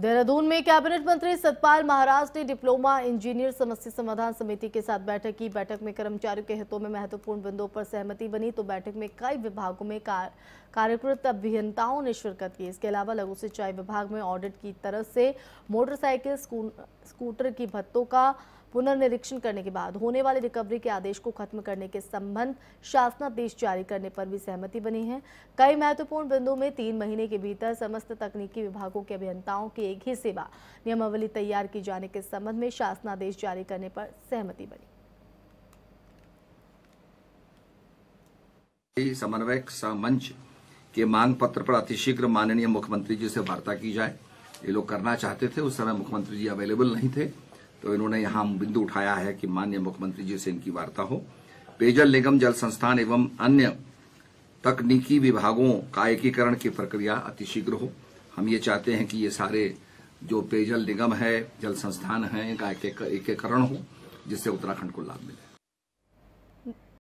देहरादून में कैबिनेट मंत्री सतपाल महाराज ने डिप्लोमा इंजीनियर समस्या समाधान समिति के साथ बैठक की बैठक में कर्मचारियों के हितों में महत्वपूर्ण बिंदुओं पर सहमति बनी तो बैठक में कई विभागों में कार, अभियंताओं ने शिरकत की इसके अलावा लघु सिंचाई विभाग में ऑडिट की तरफ से मोटरसाइकिल स्कूटर की भत्तों का पुनर्निरीक्षण करने के बाद होने वाले रिकवरी के आदेश को खत्म करने के संबंध शासनादेश जारी करने पर भी सहमति बनी है कई महत्वपूर्ण बिंदुओं में तीन महीने के भीतर समस्त तकनीकी विभागों के अभियंताओं की एक ही सेवा नियमावली तैयार की जाने के संबंध में शासनादेश जारी करने पर सहमति बनी समन्वयक मंच के मांग पत्र पर अतिशीघ्र माननीय मुख्यमंत्री जी से वार्ता की जाए ये लोग करना चाहते थे उस समय मुख्यमंत्री जी अवेलेबल नहीं थे तो इन्होंने यहां बिंदु उठाया है कि माननीय मुख्यमंत्री जी से इनकी वार्ता हो पेयजल निगम जल संस्थान एवं अन्य तकनीकी विभागों का एकीकरण की प्रक्रिया अतिशीघ्र हो हम ये चाहते हैं कि ये सारे जो पेयजल निगम है जल संस्थान है इनका एकीकरण हो जिससे उत्तराखंड को लाभ मिले